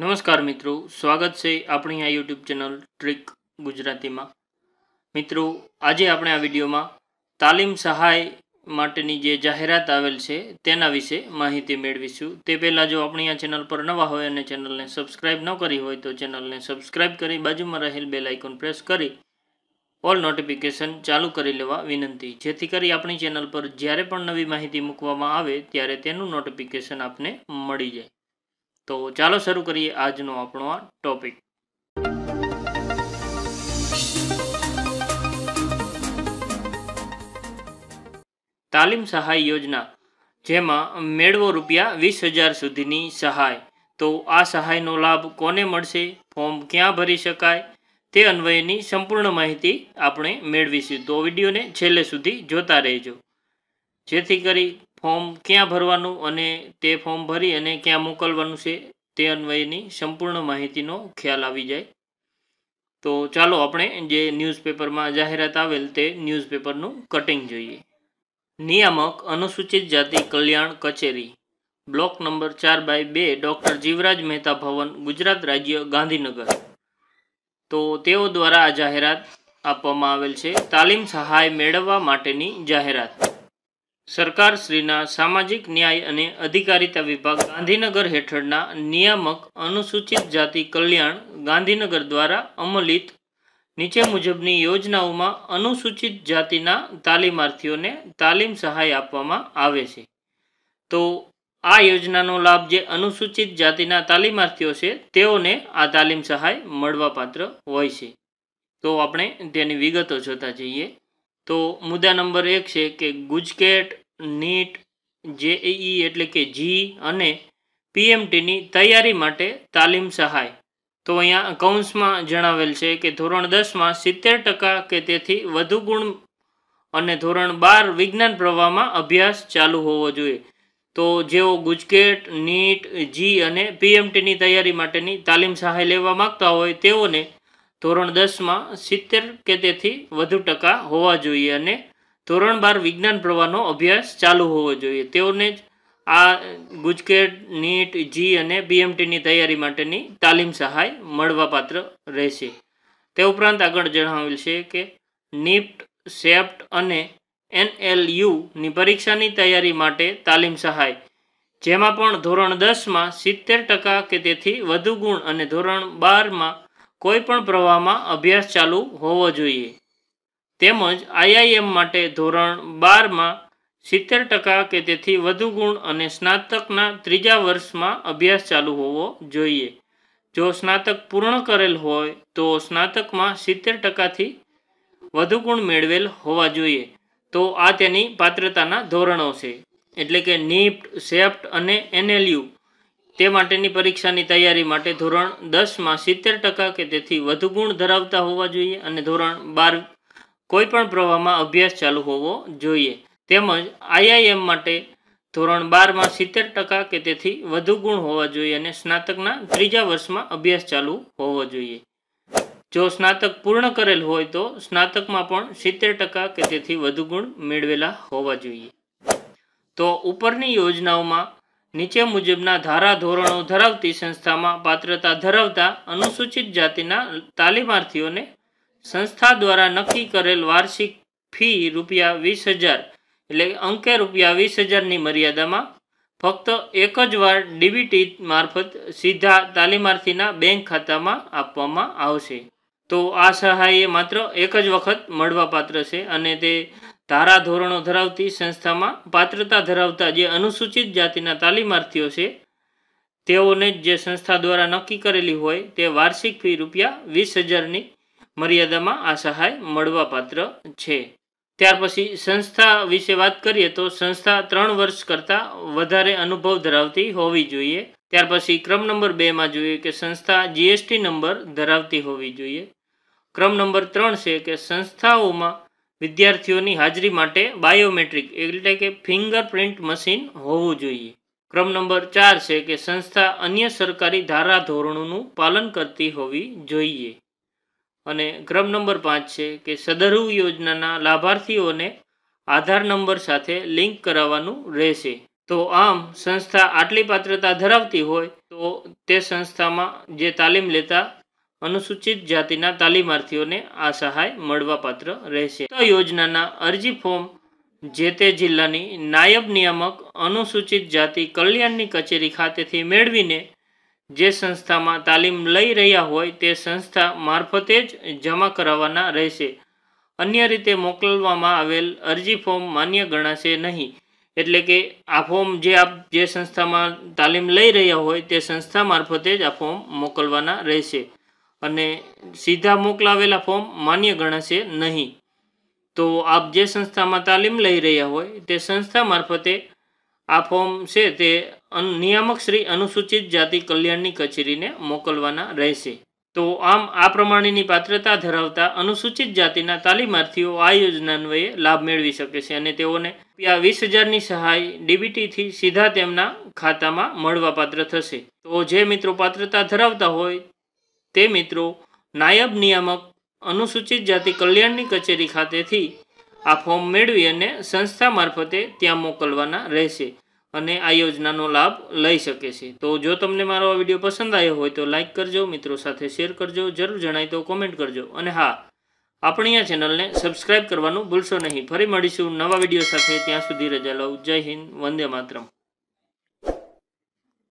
નમસ્કાર મિત્રો સ્વાગત છે આપણી આ યુટ્યુબ ચેનલ ટ્રીક ગુજરાતીમાં મિત્રો આજે આપણે આ વિડીયોમાં તાલીમ સહાય માટેની જે જાહેરાત આવેલ છે તેના વિશે માહિતી મેળવીશું તે પહેલાં જો આપણી આ ચેનલ પર નવા હોય અને ચેનલને સબસ્ક્રાઇબ ન કરી હોય તો ચેનલને સબસ્ક્રાઈબ કરી બાજુમાં રહેલ બેલ આઇકોન પ્રેસ કરી ઓલ નોટિફિકેશન ચાલુ કરી લેવા વિનંતી જેથી કરી આપણી ચેનલ પર જ્યારે પણ નવી માહિતી મૂકવામાં આવે ત્યારે તેનું નોટિફિકેશન આપને મળી જાય તો ચાલો શરૂ કરીએ આજનો આપણો આ ટોપિક તાલીમ સહાય યોજના જેમાં મેળવો રૂપિયા વીસ હજાર સુધીની સહાય તો આ સહાયનો લાભ કોને મળશે ફોર્મ ક્યાં ભરી શકાય તે અન્વયની સંપૂર્ણ માહિતી આપણે મેળવીશું તો વિડીયોને છેલ્લે સુધી જોતા રહેજો જેથી કરી ફોર્મ ક્યાં ભરવાનું અને તે ફોર્મ ભરી અને ક્યાં મોકલવાનું છે તે અન્વયની સંપૂર્ણ માહિતીનો ખ્યાલ આવી જાય તો ચાલો આપણે જે ન્યૂઝપેપરમાં જાહેરાત આવેલ તે ન્યૂઝપેપરનું કટિંગ જોઈએ નિયામક અનુસૂચિત જાતિ કલ્યાણ કચેરી બ્લોક નંબર ચાર બાય બે ડૉક્ટર જીવરાજ મહેતા ભવન ગુજરાત રાજ્ય ગાંધીનગર તો તેઓ દ્વારા આ જાહેરાત આપવામાં આવેલ છે તાલીમ સહાય મેળવવા માટેની જાહેરાત સરકારશ્રીના સામાજિક ન્યાય અને અધિકારિતા વિભાગ ગાંધીનગર હેઠળના નિયામક અનુસૂચિત જાતિ કલ્યાણ ગાંધીનગર દ્વારા અમલિત નીચે મુજબની યોજનાઓમાં અનુસૂચિત જાતિના તાલીમાર્થીઓને તાલીમ સહાય આપવામાં આવે છે તો આ યોજનાનો લાભ જે અનુસૂચિત જાતિના તાલીમાર્થીઓ છે તેઓને આ તાલીમ સહાય મળવાપાત્ર હોય છે તો આપણે તેની વિગતો જોતા જઈએ તો મુદ્દા નંબર એક છે કે ગુજકેટ નીટ જેઈ એટલે કે જી અને પીએમટીની તૈયારી માટે તાલીમ સહાય તો અહીંયા કૌંસમાં જણાવેલ છે કે ધોરણ દસમાં સિત્તેર ટકા કે તેથી વધુ ગુણ અને ધોરણ બાર વિજ્ઞાન પ્રવાહમાં અભ્યાસ ચાલુ હોવો જોઈએ તો જેઓ ગુજકેટ નીટ જી અને પીએમટીની તૈયારી માટેની તાલીમ સહાય લેવા માગતા હોય તેઓને ધોરણ દસમાં સિત્તેર કે તેથી વધુ ટકા હોવા જોઈએ અને ધોરણ બાર વિજ્ઞાન પ્રવાહનો અભ્યાસ ચાલુ હોવો જોઈએ તેઓને જ આ ગુજકેટ નીટ જી અને બીએમટીની તૈયારી માટેની તાલીમ સહાય મળવાપાત્ર રહેશે તે ઉપરાંત આગળ જણાવેલ છે કે નિફ્ટ સેફ્ટ અને એનએલયુની પરીક્ષાની તૈયારી માટે તાલીમ સહાય જેમાં પણ ધોરણ દસમાં સિત્તેર ટકા કે તેથી વધુ ગુણ અને ધોરણ બારમાં કોઈ પણ પ્રવાહમાં અભ્યાસ ચાલુ હોવો જોઈએ તેમજ આઈઆઈએમ માટે ધોરણ બારમાં સિત્તેર ટકા કે તેથી વધુ ગુણ અને સ્નાતકના ત્રીજા વર્ષમાં અભ્યાસ ચાલુ હોવો જોઈએ જો સ્નાતક પૂર્ણ કરેલ હોય તો સ્નાતકમાં સિત્તેર ટકાથી વધુ ગુણ મેળવેલ હોવા જોઈએ તો આ તેની પાત્રતાના ધોરણો છે એટલે કે નિફ્ટ સેફ્ટ અને એનએલયુ તે માટેની પરીક્ષાની તૈયારી માટે ધોરણ દસમાં સિત્તેર ટકા કે તેથી વધુ ગુણ ધરાવતા હોવા જોઈએ અને ધોરણ બાર કોઈપણ પ્રવાહમાં અભ્યાસ ચાલુ હોવો જોઈએ તેમજ આઈઆઈએમ માટે ધોરણ બારમાં સિત્તેર ટકા કે તેથી વધુ ગુણ હોવા જોઈએ અને સ્નાતકના ત્રીજા વર્ષમાં અભ્યાસ ચાલુ હોવો જોઈએ જો સ્નાતક પૂર્ણ કરેલ હોય તો સ્નાતકમાં પણ સિત્તેર ટકા કે તેથી વધુ ગુણ મેળવેલા હોવા જોઈએ તો ઉપરની યોજનાઓમાં નીચે મુજબના ધારા ધોરણો ધરાવતી સંસ્થામાં પાત્રતા ધરાવતા અનુસૂચિત જાતિના તાલીમાર્થીઓને સંસ્થા દ્વારા નક્કી કરેલ વાર્ષિક ફી રૂપિયા વીસ હજાર એટલે અંકે રૂપિયા વીસ હજારની મર્યાદામાં ફક્ત એક જ વાર ડીબીટી મારફત સીધા તાલીમાર્થીના બેંક ખાતામાં આપવામાં આવશે તો આ સહાય માત્ર એક જ વખત મળવાપાત્ર છે અને તે ધારા ધોરણો ધરાવતી સંસ્થામાં પાત્રતા ધરાવતા જે અનુસૂચિત જાતિના તાલીમાર્થીઓ છે તેઓને જે સંસ્થા દ્વારા નક્કી કરેલી હોય તે વાર્ષિક ફી રૂપિયા વીસ હજારની મર્યાદામાં આ સહાય મળવાપાત્ર છે ત્યાર પછી સંસ્થા વિશે વાત કરીએ તો સંસ્થા ત્રણ વર્ષ કરતાં વધારે અનુભવ ધરાવતી હોવી જોઈએ ત્યાર પછી ક્રમ નંબર બેમાં જોઈએ કે સંસ્થા જીએસટી નંબર ધરાવતી હોવી જોઈએ ક્રમ નંબર ત્રણ છે કે સંસ્થાઓમાં વિદ્યાર્થીઓની હાજરી માટે બાયોમેટ્રિક એટલે કે ફિંગરપ્રિન્ટ મશીન હોવું જોઈએ ક્રમ નંબર ચાર છે કે સંસ્થા અન્ય સરકારી ધારાધોરણોનું પાલન કરતી હોવી જોઈએ અને ક્રમ નંબર પાંચ છે કે સદરુ યોજનાના લાભાર્થીઓને આધાર નંબર સાથે લિંક કરાવવાનું રહેશે તો આમ સંસ્થા આટલી પાત્રતા ધરાવતી હોય તો તે સંસ્થામાં જે તાલીમ લેતા અનુસૂચિત જાતિના તાલીમાર્થીઓને આ સહાય મળવાપાત્ર રહેશે તો યોજનાના અરજી ફોર્મ જે તે જિલ્લાની નાયબ નિયામક અનુસૂચિત જાતિ કલ્યાણની કચેરી ખાતેથી મેળવીને જે સંસ્થામાં તાલીમ લઈ રહ્યા હોય તે સંસ્થા મારફતે જ જમા કરાવવાના રહેશે અન્ય રીતે મોકલવામાં આવેલ અરજી ફોર્મ માન્ય ગણાશે નહીં એટલે કે આ ફોર્મ જે આપ જે સંસ્થામાં તાલીમ લઈ રહ્યા હોય તે સંસ્થા મારફતે જ આ ફોર્મ મોકલવાના રહેશે અને સીધા મોકલાવેલા ફોર્મ માન્ય ગણાશે નહીં તો આપ જે સંસ્થામાં તાલીમ લઈ રહ્યા હોય તે સંસ્થા મારફતે આ ફોર્મ છે તે નિયામક શ્રી અનુસૂચિત જાતિ કલ્યાણની કચેરીને મોકલવાના રહેશે તો આમ આ પ્રમાણેની પાત્રતા ધરાવતા અનુસૂચિત જાતિના તાલીમાર્થીઓ આ યોજનાન્વયે લાભ મેળવી શકે છે અને તેઓને રૂપિયા વીસ હજારની સહાય ડીબીટીથી સીધા તેમના ખાતામાં મળવાપાત્ર થશે તો જે મિત્રો પાત્રતા ધરાવતા હોય તે મિત્રો નાયબ નિયામક અનુસૂચિત જાતિ કલ્યાણની કચેરી ખાતેથી આ ફોર્મ મેળવી અને સંસ્થા મારફતે ત્યાં મોકલવાના રહેશે અને આ યોજનાનો લાભ લઈ શકે છે તો જો તમને મારો આ વિડીયો પસંદ આવ્યો હોય તો લાઇક કરજો મિત્રો સાથે શેર કરજો જરૂર જણાય તો કોમેન્ટ કરજો અને હા આપણી આ ચેનલને સબસ્ક્રાઇબ કરવાનું ભૂલશો નહીં ફરી મળીશું નવા વિડીયો સાથે ત્યાં સુધી રજા લઉં જય હિન્દ વંદે માતરમ